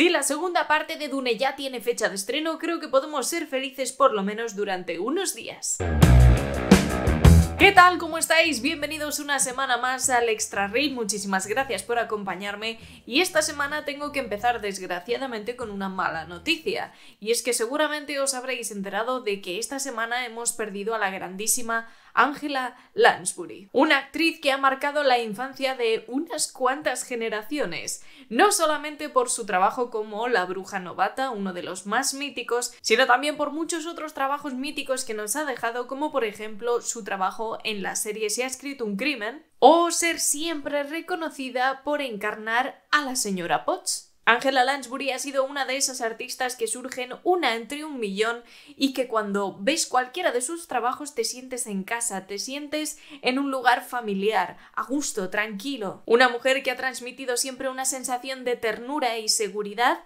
Si la segunda parte de Dune ya tiene fecha de estreno, creo que podemos ser felices por lo menos durante unos días. ¿Qué tal? ¿Cómo estáis? Bienvenidos una semana más al Extra Rey. Muchísimas gracias por acompañarme. Y esta semana tengo que empezar desgraciadamente con una mala noticia. Y es que seguramente os habréis enterado de que esta semana hemos perdido a la grandísima Angela Lansbury, una actriz que ha marcado la infancia de unas cuantas generaciones, no solamente por su trabajo como La Bruja Novata, uno de los más míticos, sino también por muchos otros trabajos míticos que nos ha dejado, como por ejemplo su trabajo en la serie Se ha escrito un crimen, o ser siempre reconocida por encarnar a la señora Potts Angela Lansbury ha sido una de esas artistas que surgen una entre un millón y que cuando ves cualquiera de sus trabajos te sientes en casa, te sientes en un lugar familiar, a gusto, tranquilo. Una mujer que ha transmitido siempre una sensación de ternura y seguridad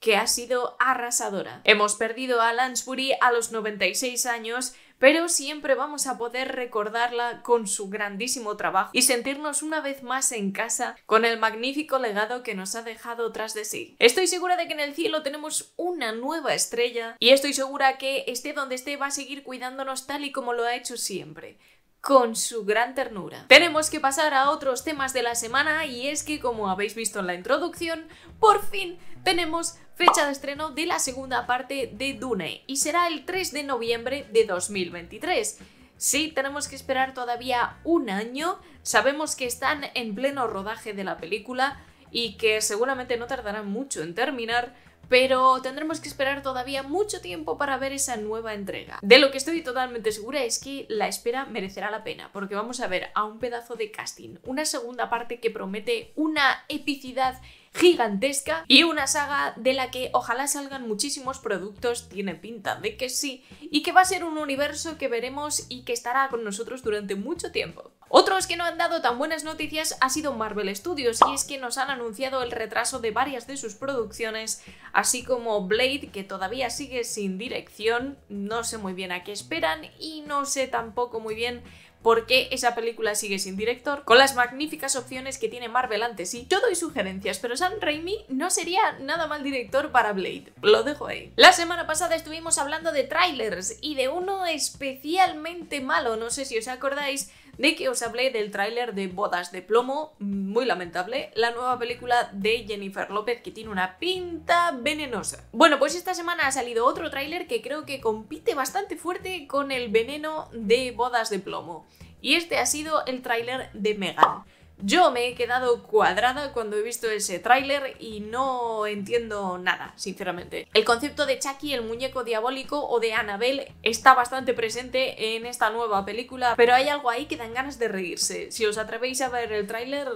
que ha sido arrasadora. Hemos perdido a Lansbury a los 96 años, pero siempre vamos a poder recordarla con su grandísimo trabajo y sentirnos una vez más en casa con el magnífico legado que nos ha dejado tras de sí. Estoy segura de que en el cielo tenemos una nueva estrella y estoy segura que esté donde esté va a seguir cuidándonos tal y como lo ha hecho siempre con su gran ternura. Tenemos que pasar a otros temas de la semana y es que, como habéis visto en la introducción, por fin tenemos fecha de estreno de la segunda parte de Dune y será el 3 de noviembre de 2023. Sí, tenemos que esperar todavía un año. Sabemos que están en pleno rodaje de la película y que seguramente no tardarán mucho en terminar, pero tendremos que esperar todavía mucho tiempo para ver esa nueva entrega. De lo que estoy totalmente segura es que la espera merecerá la pena, porque vamos a ver a un pedazo de casting, una segunda parte que promete una epicidad gigantesca y una saga de la que ojalá salgan muchísimos productos, tiene pinta de que sí, y que va a ser un universo que veremos y que estará con nosotros durante mucho tiempo. Otros que no han dado tan buenas noticias ha sido Marvel Studios y es que nos han anunciado el retraso de varias de sus producciones, así como Blade que todavía sigue sin dirección, no sé muy bien a qué esperan y no sé tampoco muy bien por qué esa película sigue sin director, con las magníficas opciones que tiene Marvel antes. Y Yo doy sugerencias, pero Sam Raimi no sería nada mal director para Blade. Lo dejo ahí. La semana pasada estuvimos hablando de trailers y de uno especialmente malo, no sé si os acordáis, de que os hablé del tráiler de Bodas de Plomo, muy lamentable, la nueva película de Jennifer López que tiene una pinta venenosa. Bueno, pues esta semana ha salido otro tráiler que creo que compite bastante fuerte con el veneno de Bodas de Plomo. Y este ha sido el tráiler de Megan. Yo me he quedado cuadrada cuando he visto ese tráiler y no entiendo nada, sinceramente. El concepto de Chucky, el muñeco diabólico o de Annabelle está bastante presente en esta nueva película, pero hay algo ahí que dan ganas de reírse. Si os atrevéis a ver el tráiler,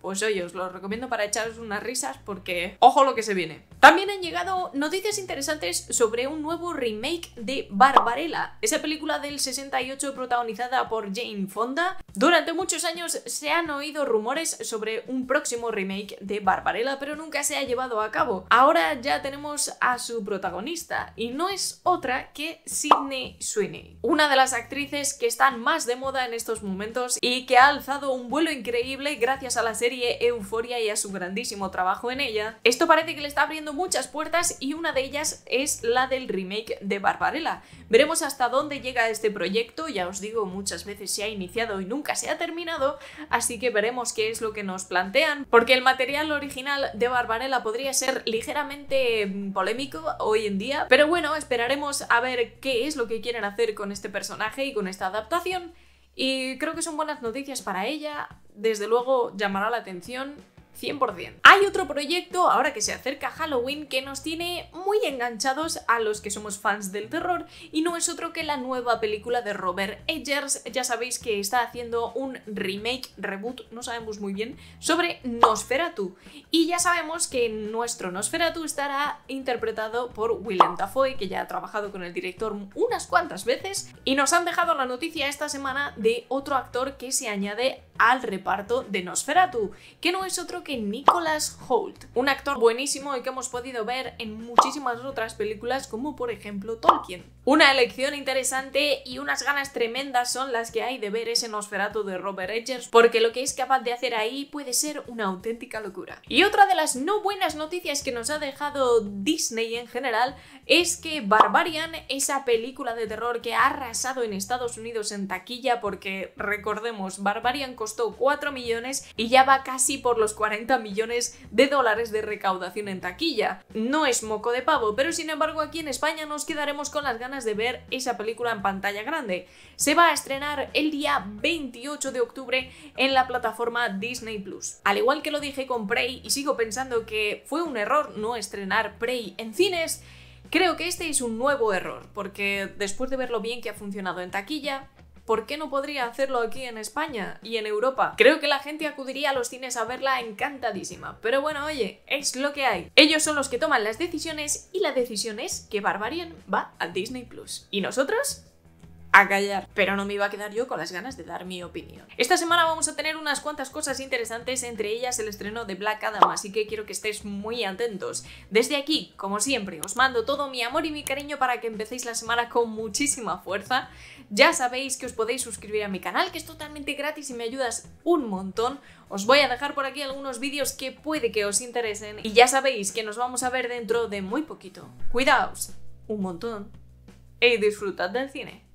pues oye, os lo recomiendo para echaros unas risas porque ojo lo que se viene. También han llegado noticias interesantes sobre un nuevo remake de Barbarella, esa película del 68 protagonizada por Jane Fonda. Durante muchos años se han oído rumores sobre un próximo remake de Barbarella, pero nunca se ha llevado a cabo. Ahora ya tenemos a su protagonista, y no es otra que Sidney Sweeney, una de las actrices que están más de moda en estos momentos y que ha alzado un vuelo increíble gracias a la serie Euforia y a su grandísimo trabajo en ella. Esto parece que le está abriendo muchas puertas y una de ellas es la del remake de Barbarella. Veremos hasta dónde llega este proyecto, ya os digo, muchas veces se ha iniciado y nunca se ha terminado, así que veremos qué es lo que nos plantean, porque el material original de Barbarella podría ser ligeramente mm, polémico hoy en día, pero bueno, esperaremos a ver qué es lo que quieren hacer con este personaje y con esta adaptación. Y creo que son buenas noticias para ella, desde luego llamará la atención 100%. Hay otro proyecto, ahora que se acerca Halloween, que nos tiene muy enganchados a los que somos fans del terror, y no es otro que la nueva película de Robert Edgers, ya sabéis que está haciendo un remake, reboot, no sabemos muy bien, sobre Nosferatu. Y ya sabemos que nuestro Nosferatu estará interpretado por William Tafoy que ya ha trabajado con el director unas cuantas veces, y nos han dejado la noticia esta semana de otro actor que se añade al reparto de Nosferatu, que no es otro que Nicholas Holt, un actor buenísimo y que hemos podido ver en muchísimas otras películas como por ejemplo Tolkien. Una elección interesante y unas ganas tremendas son las que hay de ver ese Nosferatu de Robert Edgers, porque lo que es capaz de hacer ahí puede ser una auténtica locura. Y otra de las no buenas noticias que nos ha dejado Disney en general es que Barbarian, esa película de terror que ha arrasado en Estados Unidos en taquilla, porque recordemos, Barbarian costó costó 4 millones y ya va casi por los 40 millones de dólares de recaudación en taquilla. No es moco de pavo, pero sin embargo aquí en España nos quedaremos con las ganas de ver esa película en pantalla grande. Se va a estrenar el día 28 de octubre en la plataforma Disney Plus. Al igual que lo dije con Prey y sigo pensando que fue un error no estrenar Prey en cines, Creo que este es un nuevo error, porque después de ver lo bien que ha funcionado en taquilla, ¿por qué no podría hacerlo aquí en España y en Europa? Creo que la gente acudiría a los cines a verla encantadísima, pero bueno, oye, es lo que hay. Ellos son los que toman las decisiones y la decisión es que Barbarian va a Disney Plus. ¿Y nosotros? callar, pero no me iba a quedar yo con las ganas de dar mi opinión. Esta semana vamos a tener unas cuantas cosas interesantes, entre ellas el estreno de Black Adam, así que quiero que estéis muy atentos. Desde aquí, como siempre, os mando todo mi amor y mi cariño para que empecéis la semana con muchísima fuerza. Ya sabéis que os podéis suscribir a mi canal, que es totalmente gratis y me ayudas un montón. Os voy a dejar por aquí algunos vídeos que puede que os interesen y ya sabéis que nos vamos a ver dentro de muy poquito. Cuidaos un montón y disfrutad del cine.